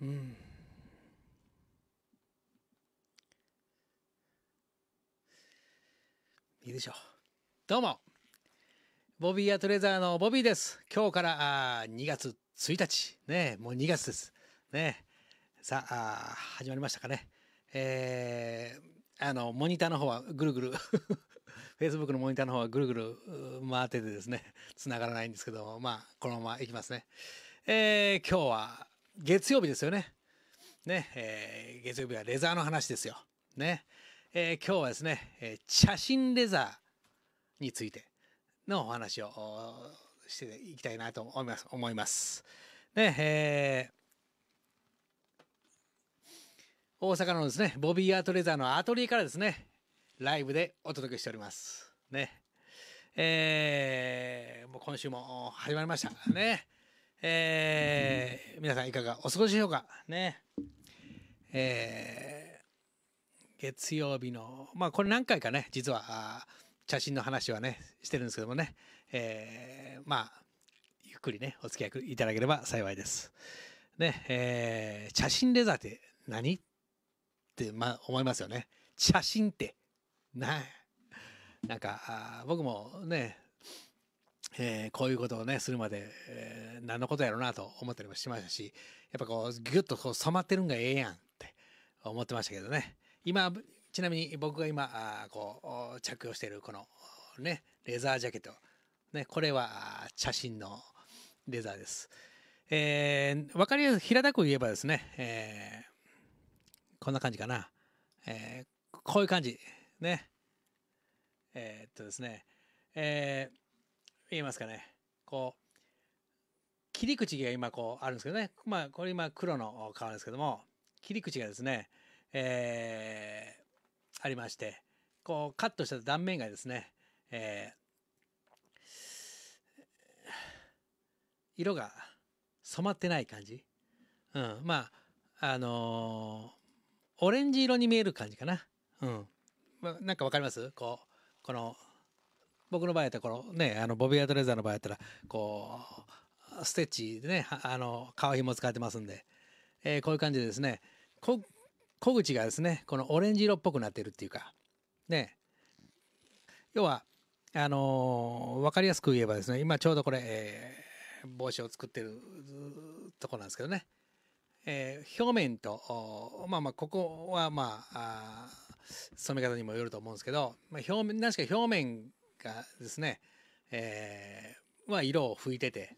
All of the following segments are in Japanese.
うん。いいでしょう。どうも。ボビーやトレザーのボビーです。今日からあ2月1日。ねもう2月です。ねさあ始まりましたかね。えー、あの、モニターの方はぐるぐる フェイスブックのモニターの方はぐるぐる回っててですね、繋がらないんですけど、まあ、このままいきますね。えー、今日は月曜日ですよね。ね、えー、月曜日はレザーの話ですよ。ね。えー、今日はですね、えー、写真レザーについてのお話をしていきたいなと思います。思います。ね、えー、大阪のですね、ボビーアートレザーのアトリエからですね、ライブでお届けしております。ね。えー、もう今週も始まりましたね。えー、皆さんいかがお過ごしでしょうかね。えー、月曜日の、まあこれ何回かね、実は、写真の話はね、してるんですけどもね、えー、まあ、ゆっくりね、お付き合いいただければ幸いです。ね、えー、写真レザーって何って、まあ、思いますよね。写真って、な、なんか、僕もね、えー、こういうことをね、するまで、えー、何のことやろうなと思ったりもしましたし、やっぱこう、ぎゅっとこう染まってるんがええやんって思ってましたけどね。今、ちなみに僕が今、あこう、着用しているこの、ね、レザージャケット。ね、これは、写真のレザーです。えー、かりやすく、平たく言えばですね、えー、こんな感じかな。えー、こういう感じ。ね。えー、っとですね、えー、言えますかね、こう、切り口が今こうあるんですけどね、まあこれ今黒の革ですけども、切り口がですね、えー、ありまして、こうカットした断面がですね、えー、色が染まってない感じ。うん、まあ、あのー、オレンジ色に見える感じかな。うん。まあ、なんかわかりますこう、この僕の場合やったらこのねあのボビー・アトレザーの場合やったらこうステッチでねあの革紐使ってますんで、えー、こういう感じでですね小口がですねこのオレンジ色っぽくなってるっていうかね要はあのー、分かりやすく言えばですね今ちょうどこれ、えー、帽子を作ってるとこなんですけどね、えー、表面とまあまあここはまあ染め方にもよると思うんですけど、まあ、表面確か表面がですね、えー、あ、色を拭いてて、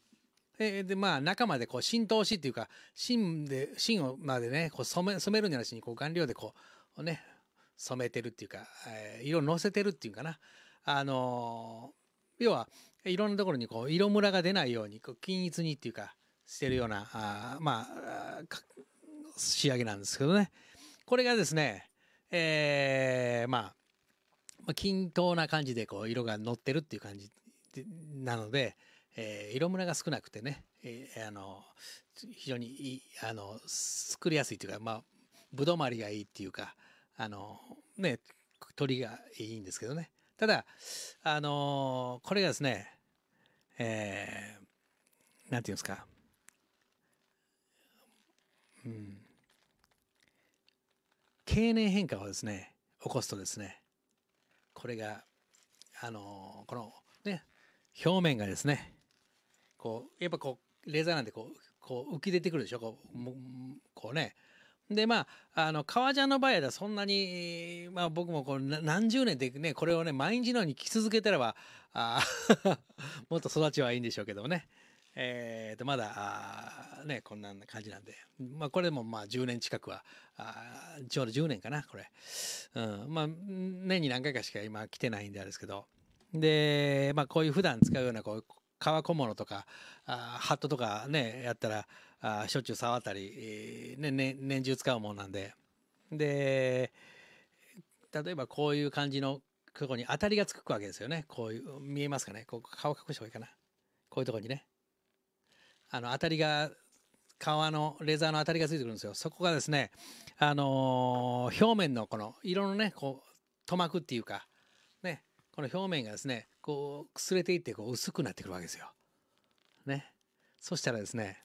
で、でまあ、中までこう浸透しっていうか、芯で、芯をまでね、こう染め、染めるんじゃなしに、こう顔料でこう、ね、染めてるっていうか、えー、色のせてるっていうかな。あのー、要は、いろんなところにこう、色ムラが出ないように、こう均一にっていうか、してるような、あまあ仕上げなんですけどね。これがですね、えー、まあ、まあ、均等な感じでこう色が乗ってるっていう感じなので、えー、色ムラが少なくてね、えー、あの非常にいいあの作りやすいというか、まあ、ぶどまりがいいっていうかあの、ね、鳥がいいんですけどねただ、あのー、これがですね、えー、なんていうんですか、うん、経年変化をですね起こすとですねこれがあのこのね表面がですねこうやっぱこうレーザーなんてこうこう浮き出てくるでしょこうこうねでまああの革ジャンの場合はそんなに、まあ、僕もこう何十年でねこれをね毎日のように着続けてればあ もっと育ちはいいんでしょうけどもねえー、とまだねこんな感じなんで、まあ、これもまあ10年近くはあちょうど10年かなこれ、うん、まあ年に何回かしか今来てないんであれですけどで、まあ、こういう普段使うようなこう革小物とかあハットとかねやったらあしょっちゅう触ったり、ねね、年中使うもんなんでで例えばこういう感じのここに当たりがつくわけですよねこういう見えますかねこう顔隠した方がいいかなこういうとこにねあの当たりが革のレザーの当たりがついてくるんですよそこがですね、あのー、表面のこの色のねこう塗膜っていうか、ね、この表面がですねこう擦れていってこう薄くなってくるわけですよ。ね、そしたらですね、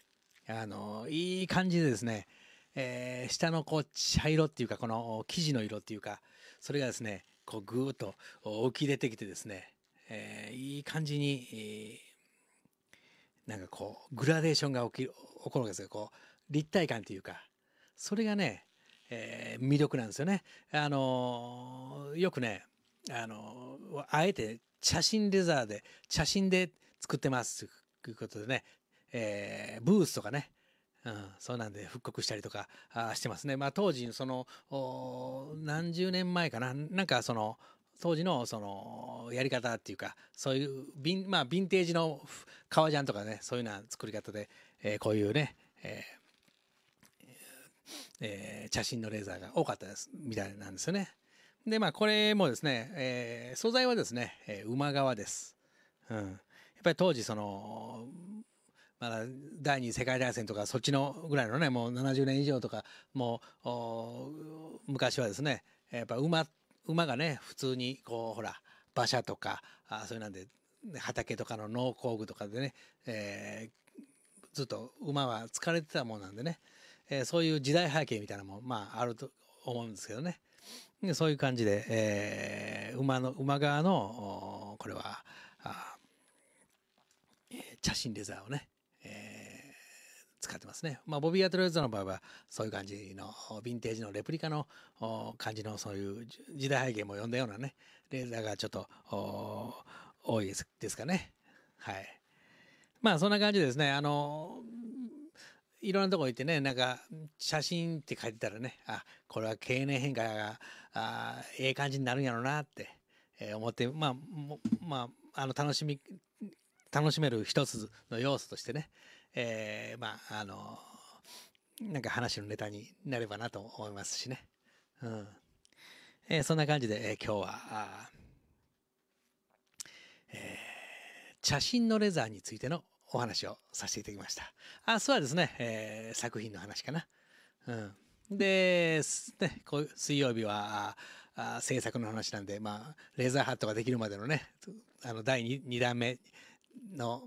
あのー、いい感じでですね、えー、下のこう茶色っていうかこの生地の色っていうかそれがですねこうぐーっと浮き出てきてですね、えー、いい感じに、なんかこうグラデーションが起き起こるわけですよこう立体感というかそれがね、えー、魅力なんですよね。あのー、よくね、あのー、あえて写真レザーで写真で作ってますということでね、えー、ブースとかね、うん、そうなんで復刻したりとかあしてますね。まあ、当時その何十年前かななんかその当時のそのやり方っていうかそういうビン、まあ、ヴィンテージの革ジャンとかねそういうような作り方で、えー、こういうね、えーえー、写真のレーザーが多かったですみたいなんですよね。でまあこれもですね、えー、素材はですね、えー、馬革です。うん、やっぱり当時そのまだ第二次世界大戦とかそっちのぐらいのねもう70年以上とかもう昔はですねやっぱ馬馬がね普通にこうほら馬車とかあそういうなんで畑とかの農工具とかでね、えー、ずっと馬は疲れてたもんなんでね、えー、そういう時代背景みたいなもまああると思うんですけどねそういう感じで、えー、馬の馬側のこれはあ、え茶レザーをね、えー使ってますね。まあ、ボビー・アトレーズの場合はそういう感じのヴィンテージのレプリカの感じのそういう時代背景も読んだようなねレーザーがちょっと多いですかね。はいまあそんな感じですね。あのいろんなとこ行ってねなんか写真って書いてたらねあこれは経年変化があええ感じになるんやろうなって、えー、思ってまあまああの楽しみ楽しめる一つの要素としてね、えー、まあ、あの、なんか話のネタになればなと思いますしね。うん。えー、そんな感じで、えー、今日は、えー、写真のレザーについてのお話をさせていただきました。明日はですね、えー、作品の話かな。うん。で、ね、こう水曜日はあ制作の話なんで、まあ、レーザーハットができるまでのね、あの第 2, 2段目の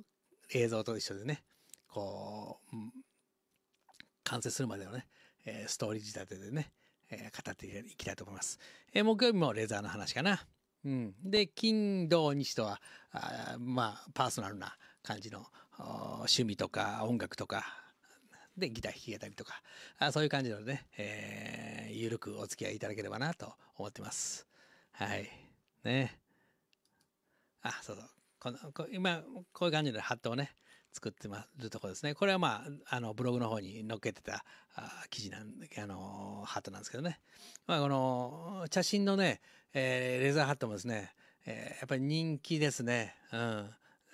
映像と一緒でね、こう、うん、完成するまでのね、えー、ストーリー仕立てでね、えー、語っていきたいと思います。えー、木曜日もレザーの話かな。うん、で金土日とはあまあパーソナルな感じの趣味とか音楽とかでギター弾き語りとかあそういう感じのね、えー、ゆるくお付き合いいただければなと思ってます。はいねあそうそうこのこ今こういう感じでハットをね作ってるところですね。これはまあ、あの、ブログの方に載っけてたあ記事なん、あの、ハートなんですけどね。まあ、この、写真のね、えー、レザーハットもですね、えー、やっぱり人気ですね。う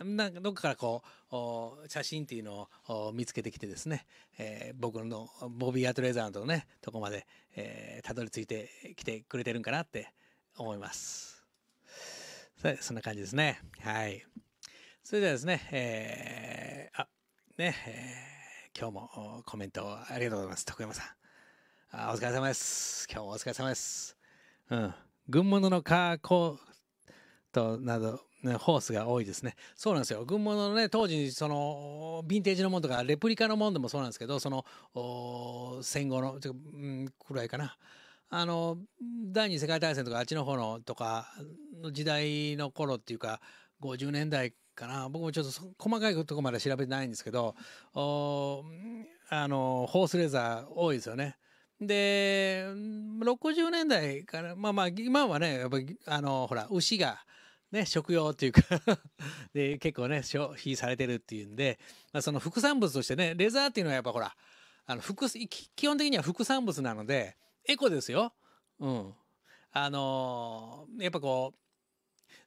ん。なんかどっかからこう写真っていうのを見つけてきてですね、えー、僕のボビー・アートレザーのねとこまで、えー、たどり着いてきてくれてるんかなって思いますそんな感じですねはい。それではですね、えー、あ、ね、えー、今日もコメントありがとうございます。徳山さん。あお疲れ様です。今日もお疲れ様です。うん。軍物の加工となど、ね、ホースが多いですね。そうなんですよ。軍物のね、当時、その、ヴィンテージのものとか、レプリカのものでもそうなんですけど、その、戦後の、ちょうん、くらいかな。あの、第二次世界大戦とか、あっちの方の、とか、時代の頃っていうか、50年代かな僕もちょっと細かいとこまで調べてないんですけどおあのホースレザー多いですよね。で60年代からまあまあ今はねやっぱりあのほら牛が。ね、食用っていうか で結構ね消費されてるっていうんで、まあ、その副産物としてねレザーっていうのはやっぱほらあの副基本的には副産物なのでエコですよ。うん、あのやっぱこう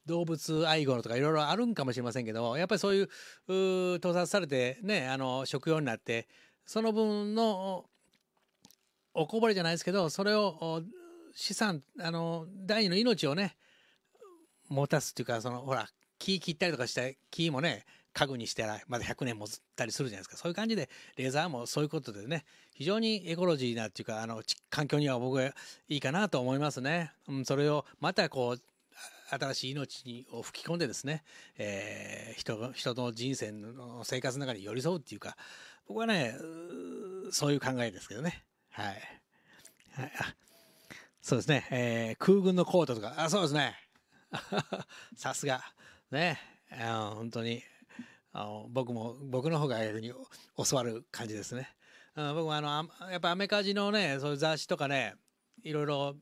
動物愛護のとかいろいろあるんかもしれませんけどもやっぱりそういう盗撮されてねあの食用になってその分のおこぼれじゃないですけどそれを資産あの第二の命をね持たすっていうかそのほら木切ったりとかして木もね家具にしたらまだ100年ずったりするじゃないですかそういう感じでレーザーもそういうことでね非常にエコロジーなっていうかあの環境には僕はいいかなと思いますね、うん、それをまたこう新しい命を吹き込んでですね、えー、人人の人生の生活の中に寄り添うっていうか僕はねそういう考えですけどねはい、はい、そうですね、えー、空軍のコートとかあそうですね さすがねあ本当にあの僕も僕の方が逆に教わる感じですね、うん、僕もあのやっぱアメカジのねそういう雑誌とかねいろいろ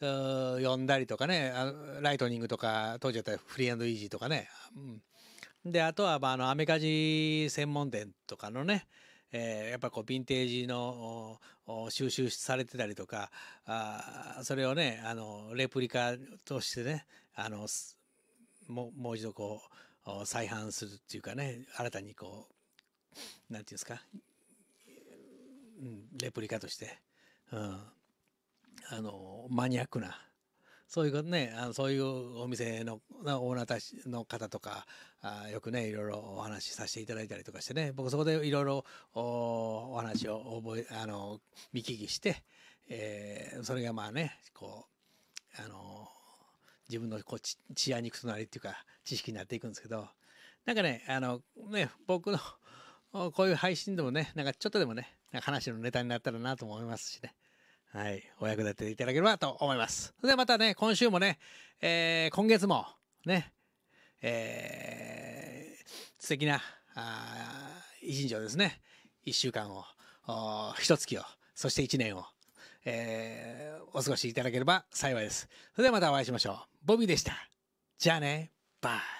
呼んだりとかねライトニングとか当時だったらフリーイージーとかね、うん、であとは、まあ、あのアメカジ専門店とかのねえー、やっぱこうヴィンテージの収集されてたりとかあそれをねあのレプリカとしてねあのももう一度こう再販するっていうかね新たにこうなんていうんですか、うん、レプリカとして、うん、あのマニアックなそういうねあのそういうお店のオーナーたちの方とかあよくねいろいろお話しさせていただいたりとかしてね僕そこでいろいろお話を覚えあの見聞きして、えー、それがまあねこうあの自分のこう血や肉となりっていうか知識になっていくんですけどなんかねあのね僕のこういう配信でもねなんかちょっとでもね話のネタになったらなと思いますしねはい、お役立ていただければと思います。それで、はまたね、今週もね、えー、今月もね、えー、素敵な、あ一日をですね、一週間を、一月を、そして一年を、えー、お過ごしいただければ幸いです。それではまたお会いしましょう。ボビーでした。じゃあね、バイ。